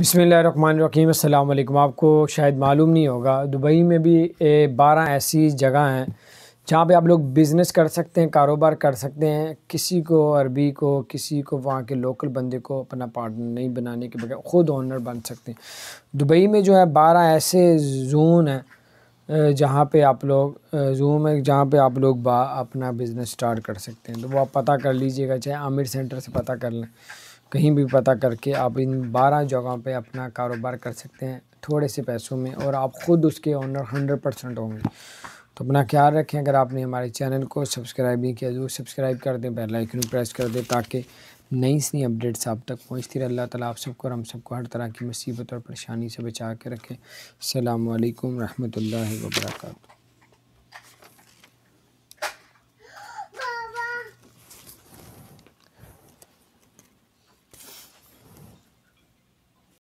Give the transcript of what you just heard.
बसमीम अल्लाम आपको शायद मालूम नहीं होगा दुबई में भी बारह ऐसी जगह हैं जहाँ पे आप लोग बिज़नेस कर सकते हैं कारोबार कर सकते हैं किसी को अरबी को किसी को वहाँ के लोकल बंदे को अपना पार्टनर नहीं बनाने के बगैर ख़ुद ऑनर बन सकते हैं दुबई में जो है बारह ऐसे जोन हैं जहाँ पे आप लोग जूम है जहाँ पे आप लोग बा अपना बिज़नेस स्टार्ट कर सकते हैं तो वो आप पता कर लीजिएगा चाहे आमिर सेंटर से पता कर लें कहीं भी पता करके आप इन बारह जगहों पे अपना कारोबार कर सकते हैं थोड़े से पैसों में और आप ख़ुद उसके ऑनर हंड्रेड परसेंट होंगे तो अपना ख्याल रखें अगर आपने हमारे चैनल को सब्सक्राइब नहीं किया जरूर सब्सक्राइब कर दें बेल आइकन प्रेस कर दें ताकि नई सी अपडेट्स आप तक पहुँचती रहे अल्लाह ताला आप सबको और हम सबको हर तरह की मुसीबत और परेशानी से बचा के रखें अल्लाम वरहमल वर्का